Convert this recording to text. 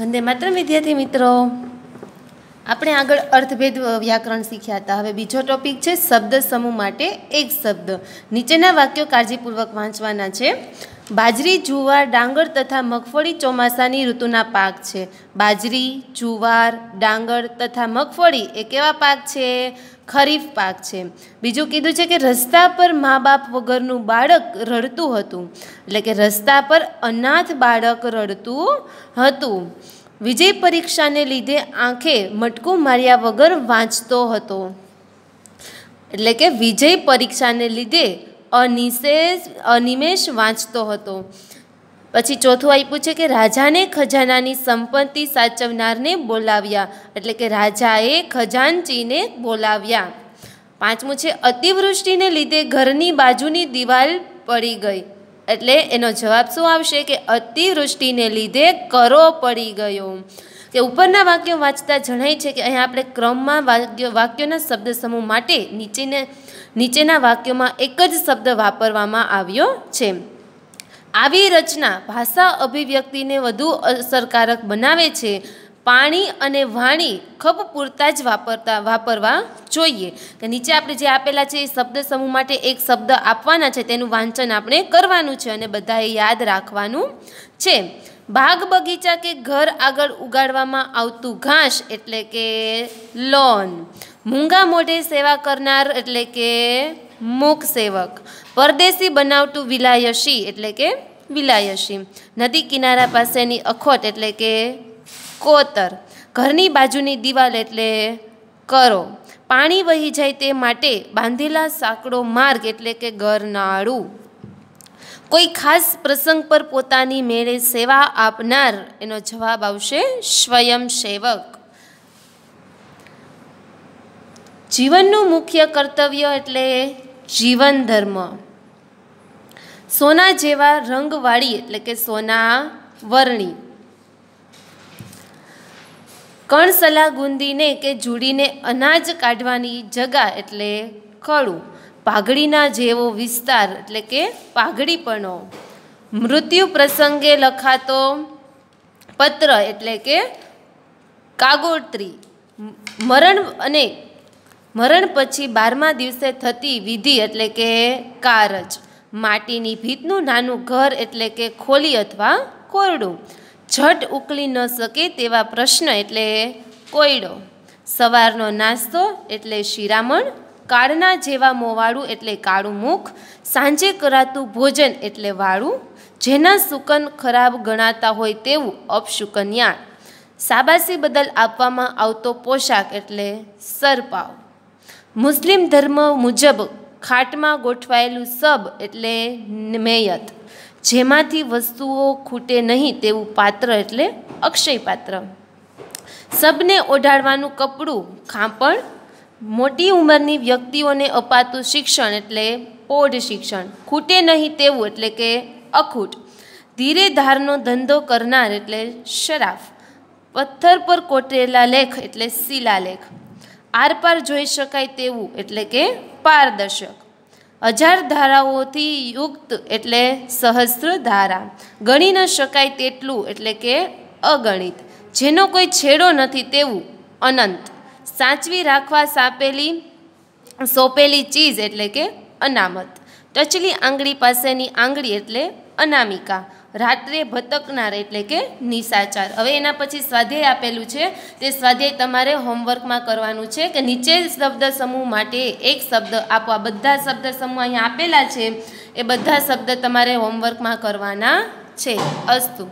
વંદે માત્ર વિદ્યાર્થી મિત્રો આપણે આગળ અર્થભેદ વ્યાકરણ શીખ્યા હતા હવે બીજો ટોપિક છે શબ્દ સમૂહ માટે એક શબ્દ નીચેના વાક્યો કાળજીપૂર્વક વાંચવાના છે બાજરી જુવાર ડાંગર તથા મગફળી ચોમાસાની ઋતુના પાક છે બાજરી જુવાર ડાંગર તથા મગફળી એ કેવા પાક છે ખરીફ પાક છે બીજું કીધું છે કે રસ્તા પર મા બાપ વગરનું બાળક રડતું હતું એટલે કે રસ્તા પર અનાથ બાળક રડતું હતું વિજય પરીક્ષાને લીધે આંખે મટકું માર્યા વગર વાંચતો હતો એટલે કે વિજય પરીક્ષાને લીધે અનિશેષ અનિમેષ વાંચતો હતો પછી ચોથું આપ્યું છે કે રાજાને ખજાનાની સંપત્તિ સાચવનારને બોલાવ્યા એટલે કે રાજાએ ખજાનચીને બોલાવ્યા પાંચમું છે અતિવૃષ્ટિને લીધે ઘરની બાજુની દિવાલ પડી ગઈ એટલે એનો જવાબ શું આવશે કે અતિવૃષ્ટિને લીધે કરો પડી ગયો કે ઉપરના વાક્યો વાંચતા જણાય છે કે અહીંયા આપણે ક્રમમાં વાક્ય વાક્યોના શબ્દ સમૂહ માટે નીચેને નીચેના વાક્યોમાં એક જ શબ્દ વાપરવામાં આવ્યો છે આવી રચના ભાષા અભિવ્યક્તિને વધુ અસરકારક બનાવે છે પાણી અને વાણી ખપ પૂરતા જ વાપરતા વાપરવા જોઈએ કે નીચે આપણે જે આપેલા છે એ શબ્દ સમૂહ માટે એક શબ્દ આપવાના છે તેનું વાંચન આપણે કરવાનું છે અને બધાએ યાદ રાખવાનું છે બાગ બગીચા કે ઘર આગળ ઉગાડવામાં આવતું ઘાસ એટલે કે લોન મૂંગા મોઢે સેવા કરનાર એટલે કે મૂક સેવક પરદેશી બનાવતું વિલાયશી એટલે કે વિલાયશી નદી કિનારા પાસેની અખોટ એટલે કે કોતર ઘરની બાજુની દિવાલ એટલે કરો પાણી વહી જાય તે માટે બાંધેલા સાંકડો માર્ગ એટલે કે ગરનાળું કોઈ ખાસ પ્રસંગ પર પોતાની મેળે સેવા આપનાર એનો જવાબ આવશે સ્વયંસેવક જીવનનું મુખ્ય કર્તવ્ય એટલે જીવન ધર્મ સોના જેવા રંગવાળી એટલે કે સોના વર્ણી કણસલા ગુંદીને કે જુડીને અનાજ કાઢવાની જગા એટલે કળું પાઘડીના જેવો વિસ્તાર એટલે કે પાઘડીપણો મૃત્યુ પ્રસંગે લખાતો પત્ર એટલે કે કાગોત્રી મરણ અને મરણ પછી બારમા દિવસે થતી વિધિ એટલે કે કારજ માટીની ભીતનું નાનું ઘર એટલે કે ખોલી અથવા કોરડું ઝટ ઉકલી ન શકે તેવા પ્રશ્ન એટલે કોયડો સવારનો નાસ્તો એટલે શિરામણ કાળના જેવા મોવાળું એટલે કાળું મુખ સાંજે કરાતું ભોજન એટલે વાળું જેના સુકન ખરાબ ગણાતા હોય તેવું અપશુકન્યા સાબાસી બદલ આપવામાં આવતો પોશાક એટલે સરપાવ મુસ્લિમ ધર્મ મુજબ ખાટમાં ગોઠવાયેલું સબ એટલે મેયત જેમાંથી વસ્તુઓ ખૂટે નહીં તેવું પાત્ર એટલે અક્ષય પાત્ર સબને ઓઢાડવાનું કપડું ખાંપણ મોટી ઉંમરની વ્યક્તિઓને અપાતું શિક્ષણ એટલે પોઢ શિક્ષણ ખૂટે નહીં તેવું એટલે કે અખૂટ ધીરે ધારનો ધંધો કરનાર એટલે શરાફ પથ્થર પર કોટેલા લેખ એટલે શિલાલેખ આરપાર જોઈ શકાય તેવું એટલે કે પારદર્શક હજાર ધારાઓથી યુક્ત એટલે સહસ્ત્ર ધારા ગણી ન શકાય તેટલું એટલે કે અગણિત જેનો કોઈ છેડો નથી તેવું અનંત સાચવી રાખવા સાપેલી સોંપેલી ચીજ એટલે કે અનામત ટચલી આંગળી પાસેની આંગળી એટલે અનામિકા રાત્રે ભટકનાર એટલે કે નિશાચાર હવે એના પછી સ્વાધ્યાય આપેલું છે તે સ્વાધ્યાય તમારે હોમવર્કમાં કરવાનું છે કે નીચે શબ્દ સમૂહ માટે એક શબ્દ આપો આ બધા શબ્દ સમૂહ અહીંયા આપેલા છે એ બધા શબ્દ તમારે હોમવર્કમાં કરવાના છે અસ્તુ